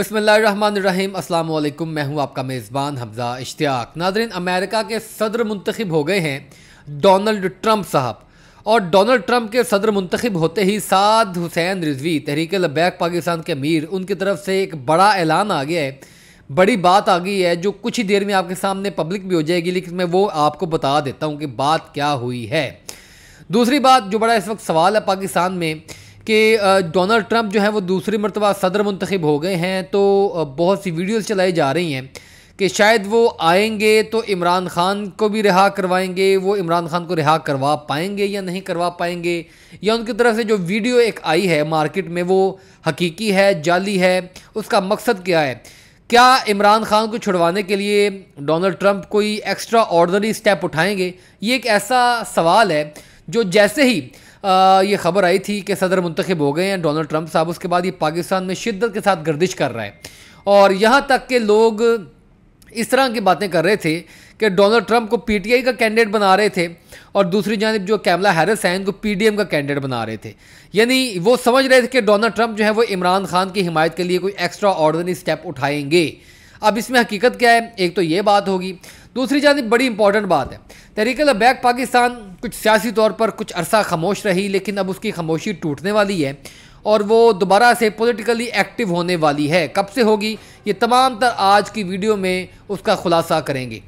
अस्सलाम वालेकुम मैं हूं आपका मेज़बान हमजा इश्तियाक नादरीन अमेरिका के सदर मुंतखब हो गए हैं डोनल्ड ट्रंप साहब और डोनल्ड ट्रंप के सदर मुंतखब होते ही साद हुसैन रिजवी तहरीक लबैक पाकिस्तान के अमीर उनकी तरफ से एक बड़ा ऐलान आ गया है बड़ी बात आ गई है जो कुछ ही देर में आपके सामने पब्लिक भी हो जाएगी लेकिन मैं वो आपको बता देता हूँ कि बात क्या हुई है दूसरी बात जो बड़ा इस वक्त सवाल है पाकिस्तान में कि डोनाल्ड ट्रंप जो है वो दूसरी मरतबा सदर मंतखब हो गए हैं तो बहुत सी वीडियोज़ चलाई जा रही हैं कि शायद वो आएंगे तो इमरान खान को भी रिहा करवाएंगे वो इमरान खान को रिहा करवा पाएंगे या नहीं करवा पाएंगे या उनकी तरफ से जो वीडियो एक आई है मार्केट में वो हकीकी है जाली है उसका मकसद क्या है क्या इमरान खान को छुड़वाने के लिए डोनाल्ड ट्रंप कोई एक्स्ट्रा ऑर्डनरी स्टेप उठाएंगे ये एक ऐसा सवाल है जो जैसे ही ये खबर आई थी कि सदर मुंतखब हो गए हैं डोनाल्ड ट्रंप साहब उसके बाद ये पाकिस्तान में शिद्दत के साथ गर्दिश कर रहा है और यहाँ तक के लोग इस तरह की बातें कर रहे थे कि डोनाल्ड ट्रंप को पीटीआई का कैंडिडेट बना रहे थे और दूसरी जानब जो कैमला हैरिस हैं इनको पीडीएम का कैंडिडेट बना रहे थे यानी वो समझ रहे थे कि डोनाल्ड ट्रंप जो है वो इमरान खान की हिमायत के लिए कोई एक्स्ट्रा ऑर्डनरी स्टेप उठाएंगे अब इसमें हकीकत क्या है एक तो ये बात होगी दूसरी जानब बड़ी इंपॉर्टेंट बात है तहरीक लबैक पाकिस्तान कुछ सियासी तौर पर कुछ अरसा खामोश रही लेकिन अब उसकी खामोशी टूटने वाली है और वो दोबारा से पॉलिटिकली एक्टिव होने वाली है कब से होगी ये तमाम तर आज की वीडियो में उसका खुलासा करेंगे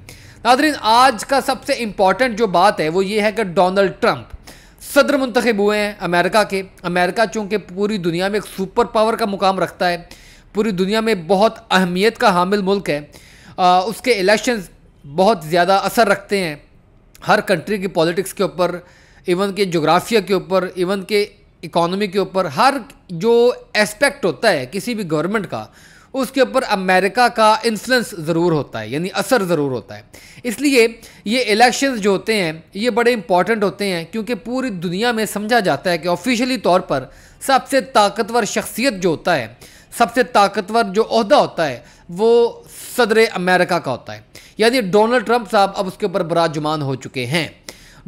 नादरीन आज का सबसे इम्पॉर्टेंट जो बात है वो ये है कि डोनल्ड ट्रंप सदर मंतखब हुए हैं अमेरिका के अमेरिका चूँकि पूरी दुनिया में एक सुपर पावर का मुकाम रखता है पूरी दुनिया में बहुत अहमियत का हामिल मुल्क है आ, उसके इलेक्शंस बहुत ज़्यादा असर रखते हैं हर कंट्री की पॉलिटिक्स के ऊपर इवन के जोग्राफिया के ऊपर इवन के इकोनॉमी के ऊपर हर जो एस्पेक्ट होता है किसी भी गवर्नमेंट का उसके ऊपर अमेरिका का इन्फ्लुएंस ज़रूर होता है यानी असर ज़रूर होता है इसलिए ये इलेक्शंस जो होते हैं ये बड़े इंपॉर्टेंट होते हैं क्योंकि पूरी दुनिया में समझा जाता है कि ऑफिशियली तौर पर सबसे ताकतवर शख्सियत जो होता है सबसे ताकतवर जो अहदा होता है वो सदर अमेरिका का होता है यानी डोनाल्ड ट्रंप साहब अब उसके ऊपर बरा जुमान हो चुके हैं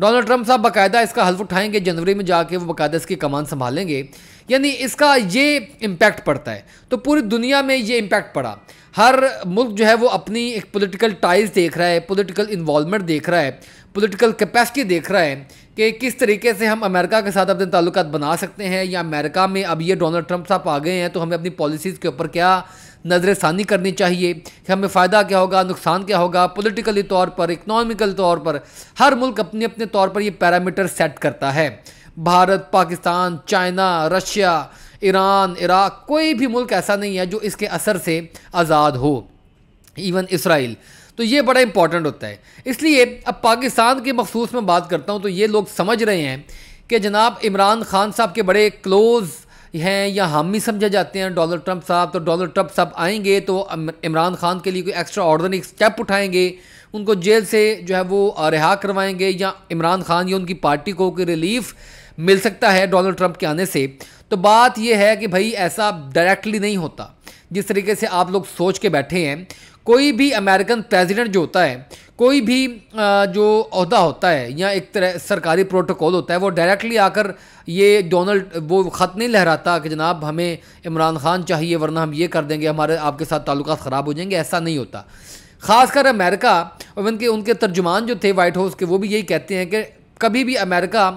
डोनाल्ड ट्रंप साहब बाकायदा इसका हल्फ उठाएंगे जनवरी में जाके वो बाकायदा इसकी कमान संभालेंगे यानी इसका ये इम्पैक्ट पड़ता है तो पूरी दुनिया में ये इम्पैक्ट पड़ा हर मुल्क जो है वो अपनी एक पॉलिटिकल टाइज देख रहा है पॉलिटिकल इन्वॉलमेंट देख रहा है पॉलिटिकल कैपेसिटी देख रहा है कि किस तरीके से हम अमेरिका के साथ अपने ताल्लुक बना सकते हैं या अमेरिका में अब ये डोनाल्ड ट्रंप साहब आ गए हैं तो हमें अपनी पॉलिसीज़ के ऊपर क्या नज़र षानी करनी चाहिए कि हमें फ़ायदा क्या होगा नुकसान क्या होगा पोलिटिकली तौर पर इकनॉमिकल तौर पर हर मुल्क अपने अपने तौर पर ये पैरामीटर सेट करता है Bharat Pakistan China Russia Iran Iraq कोई भी मुल्क ऐसा नहीं है जो इसके असर से आज़ाद हो इवन इसराइल तो ये बड़ा इंपॉर्टेंट होता है इसलिए अब पाकिस्तान के मखसूस में बात करता हूँ तो ये लोग समझ रहे हैं कि जनाब इमरान खान साहब के बड़े क्लोज़ हैं या हम ही समझे जाते हैं डोनल्ड ट्रंप साहब तो डोनल्ड ट्रंप साहब आएंगे तो इमरान खान के लिए कोई एक्स्ट्रा ऑर्डनरी स्टेप उठाएंगे उनको जेल से जो है वो रिहा करवाएंगे या इमरान खान या उनकी पार्टी को कोई रिलीफ मिल सकता है डोनल्ड ट्रंप के आने से तो बात यह है कि भाई ऐसा डायरेक्टली नहीं होता जिस तरीके से आप लोग सोच के बैठे हैं कोई भी अमेरिकन प्रेसिडेंट जो होता है कोई भी जो अहदा होता है या एक तरह सरकारी प्रोटोकॉल होता है वो डायरेक्टली आकर ये डोनाल्ड वो ख़त नहीं लहराता कि जनाब हमें इमरान खान चाहिए वरना हम ये कर देंगे हमारे आपके साथ ताल्लुक ख़राब हो जाएंगे ऐसा नहीं होता ख़ासकर अमेरिका और उनके उनके तर्जुमान जो थे वाइट हाउस के वो भी यही कहते हैं कि कभी भी अमेरिका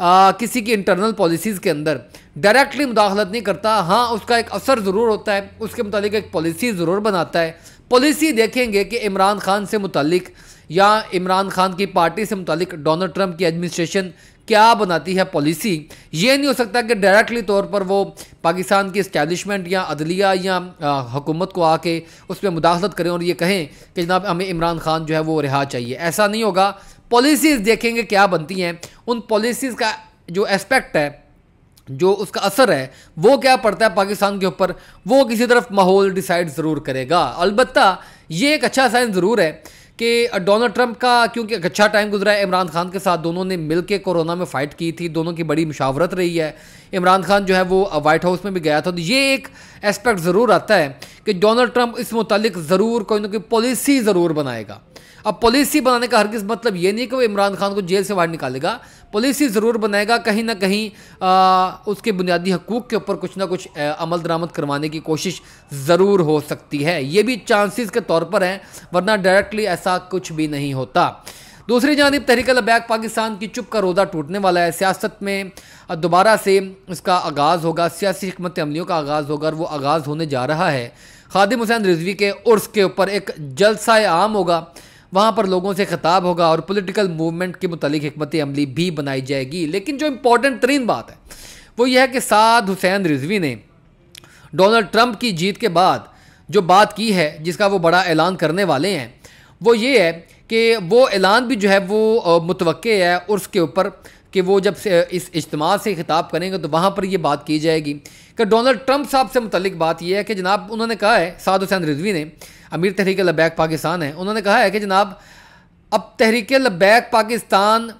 आ, किसी की इंटरनल पॉलिसीज़ के अंदर डायरेक्टली मुदाखलत नहीं करता हाँ उसका एक असर ज़रूर होता है उसके मतलब एक पॉलिसी ज़रूर बनाता है पॉलिसी देखेंगे कि इमरान खान से मुतलिक या इमरान खान की पार्टी से मुतलिक डोनाल्ड ट्रंप की एडमिनिस्ट्रेशन क्या बनाती है पॉलिसी ये नहीं हो सकता कि डायरेक्टली तौर पर वो पाकिस्तान की इस्टेबलिशमेंट या अदलिया या हुकूमत को आके उस पर मुदाखलत करें और ये कहें कि जनाब हमें इमरान खान जो है वो रिहा चाहिए ऐसा नहीं होगा पॉलिसीज़ देखेंगे क्या बनती हैं उन पॉलिसीज़ का जो एस्पेक्ट है जो उसका असर है वो क्या पड़ता है पाकिस्तान के ऊपर वो किसी तरफ माहौल डिसाइड ज़रूर करेगा अलबत् ये एक अच्छा साइन ज़रूर है कि डोनाल्ड ट्रंप का क्योंकि एक अच्छा टाइम गुजरा है इमरान खान के साथ दोनों ने मिल के कोरोना में फ़ाइट की थी दोनों की बड़ी मशावरत रही है इमरान खान जो है वो वाइट हाउस में भी गया था तो ये एक एस्पेक्ट ज़रूर आता है कि डोनाल्ड ट्रंप इस मुतल ज़रूर कोई ना कोई पॉलिसी ज़रूर बनाएगा अब पॉलिसी बनाने का हरगिज मतलब ये नहीं कि वो इमरान खान को जेल से बाहर निकालेगा पॉलिसी ज़रूर बनाएगा कहीं ना कहीं आ, उसके बुनियादी हकूक़ के ऊपर कुछ ना कुछ अमल दरामद करवाने की कोशिश ज़रूर हो सकती है ये भी चांसेस के तौर पर हैं वरना डायरेक्टली ऐसा कुछ भी नहीं होता दूसरी जानब तहरीक लबैक पाकिस्तान की चुप का रोदा टूटने वाला है सियासत में दोबारा से इसका आगाज़ होगा सियासी हमत अमलियों का आगाज़ होगा और वो आगाज़ होने जा रहा है खादिम हुसैन रिजवी के उर्स के ऊपर एक जलसा आम होगा वहाँ पर लोगों से खिताब होगा और पोलिटिकल मूवमेंट के मतलब हमत अमली भी बनाई जाएगी लेकिन जो इम्पोर्टेंट तरीन बात है वो यह है कि साद हुसैन रिजवी ने डोनाल्ड ट्रंप की जीत के बाद जो बात की है जिसका वो बड़ा ऐलान करने वाले हैं वो ये है कि वो ऐलान भी जो है वो मुतव है और उसके ऊपर कि वो जब इस इज्तम से खिताब करेंगे तो वहाँ पर यह बात की जाएगी कि डोनल्ड ट्रंप साहब से मुतलिक बात यह है कि जनाब उन्होंने कहा है साद हुसैन रिजवी ने अमीर तहरीक लबैक पाकिस्तान है उन्होंने कहा है कि जनाब अब तहरीक लबैक पाकिस्तान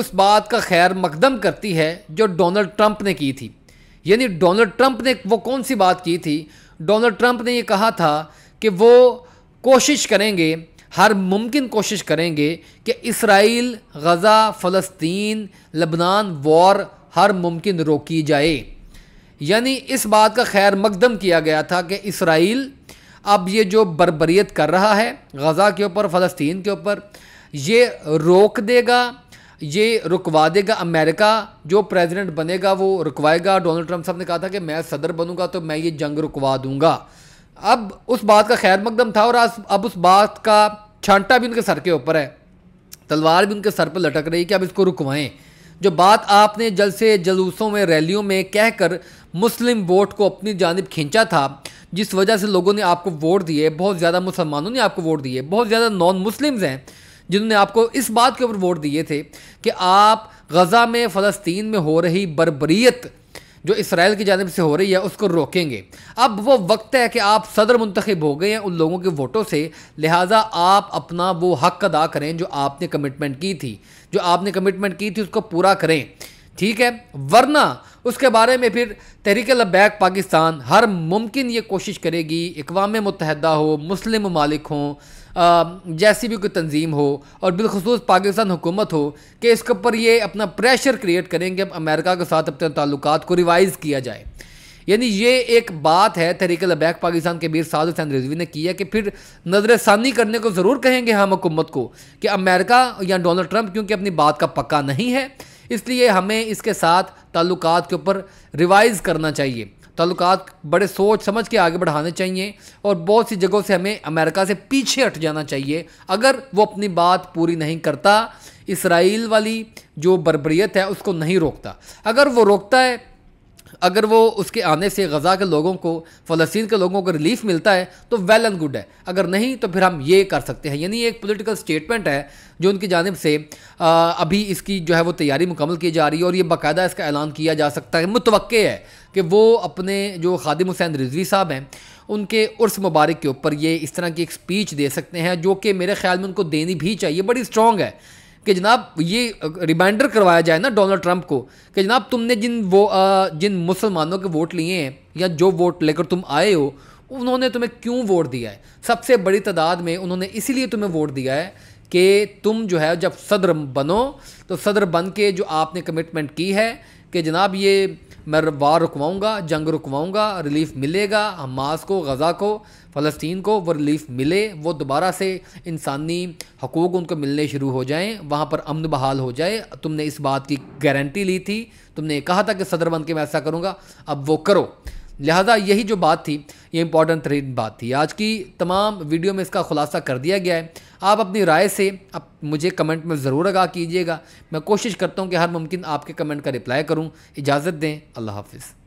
उस बात का खैर मकदम करती है जो डोनल्ड ट्रंप ने की थी यानी डोनल्ड ट्रंप ने वो कौन सी बात की थी डोनल्ड ट्रंप ने ये कहा था कि वो कोशिश करेंगे हर मुमकिन कोशिश करेंगे कि इसराइल गज़ा फ़लस्तीन लबनान वॉर हर मुमकिन रोकी जाए यानी इस बात का खैर मकदम किया गया था कि इसराइल अब ये जो बरबरीत कर रहा है गज़ा के ऊपर फ़लस्तीन के ऊपर ये रोक देगा ये रुकवा देगा अमेरिका जो प्रेसिडेंट बनेगा वो रुकवाएगा डोनाल्ड ट्रंप साहब ने कहा था कि मैं सदर बनूंगा तो मैं ये जंग रुकवा दूंगा अब उस बात का खैर मकदम था और अब उस बात का छांटा भी उनके सर के ऊपर है तलवार भी उनके सर पर लटक रही कि अब इसको रुकवाएं जो बात आपने जलसे जलूसों में रैलियों में कहकर मुस्लिम वोट को अपनी जानब खींचा था जिस वजह से लोगों ने आपको वोट दिए बहुत ज़्यादा मुसलमानों ने आपको वोट दिए बहुत ज़्यादा नॉन मुस्लिम्स हैं जिन्होंने आपको इस बात के ऊपर वोट दिए थे कि आप गज़ा में फ़लस्तीन में हो रही बरबरीत जो इसराइल की जानब से हो रही है उसको रोकेंगे अब वो वक्त है कि आप सदर मुंतखब हो गए हैं उन लोगों के वोटों से लिहाजा आप अपना वो हक अदा करें जो आपने कमिटमेंट की थी जो आपने कमिटमेंट की थी उसको पूरा करें ठीक है वरना उसके बारे में फिर तहरीक लबैक पाकिस्तान हर मुमकिन ये कोशिश करेगी अकवा मुतहदा हो मुस्लिम ममालिक हों जैसी भी कोई तंजीम हो और बिलखसूस पाकिस्तान हुकूमत हो कि इसके ऊपर ये अपना प्रेशर क्रिएट करें कि अब अमेरिका के साथ अपने ताल्लुक को रिवाइज़ किया जाए यानी ये एक बात है तहरीक लबैक पाकिस्तान के बीर साद हुसैन रिजवी ने किया कि फिर नज़रसानी करने को ज़रूर कहेंगे हम हुकूमत को कि अमेरिका या डोनल्ड ट्रंप क्योंकि अपनी बात का पक्का नहीं है इसलिए हमें इसके साथ ताल्लुक के ऊपर रिवाइज़ करना चाहिए ताल्लुकात बड़े सोच समझ के आगे बढ़ाने चाहिए और बहुत सी जगहों से हमें अमेरिका से पीछे हट जाना चाहिए अगर वो अपनी बात पूरी नहीं करता इसराइल वाली जो बरबरीत है उसको नहीं रोकता अगर वो रोकता है अगर वो उसके आने से गज़ा के लोगों को फ़लस्तीन के लोगों को रिलीफ मिलता है तो वेल एंड गुड है अगर नहीं तो फिर हम ये कर सकते हैं यानी एक पॉलिटिकल स्टेटमेंट है जो उनकी जानब से आ, अभी इसकी जो है वो तैयारी मुकम्मल की जा रही है और ये बाकायदा इसका ऐलान किया जा सकता है मुतव है कि वो अपने जो खादिम हुसैन रिजवी साहब हैं उनके उर्स मुबारक के ऊपर ये इस तरह की एक स्पीच दे सकते हैं जो कि मेरे ख्याल में उनको देनी भी चाहिए बड़ी स्ट्रॉग है कि जनाब ये रिमाइंडर करवाया जाए ना डोनाल्ड ट्रंप को कि जनाब तुमने जिन वो जिन मुसलमानों के वोट लिए हैं या जो वोट लेकर तुम आए हो उन्होंने तुम्हें क्यों वोट दिया है सबसे बड़ी तादाद में उन्होंने इसीलिए तुम्हें वोट दिया है कि तुम जो है जब सदर बनो तो सदर बन के जो आपने कमिटमेंट की है कि जनाब ये मैं वार रुकवाऊँगा जंग रुकवाऊँगा रिलीफ मिलेगा हमास को गज़ा को फ़लस्तीन को वो रिलीफ मिले वो दोबारा से इंसानी हकूक़ उनको मिलने शुरू हो जाएँ वहाँ पर अमन बहाल हो जाए तुमने इस बात की गारंटी ली थी तुमने कहा था कि सदर बन के मैं ऐसा करूँगा अब वो करो लिहाजा यही जो बात थी ये इंपॉर्टेंट तरीन बात थी आज की तमाम वीडियो में इसका खुलासा कर दिया गया है आप अपनी राय से अब मुझे कमेंट में ज़रूर आगा कीजिएगा मैं कोशिश करता हूँ कि हर मुमकिन आपके कमेंट का रिप्लाई करूँ इजाज़त दें अल्लाह हाफिज़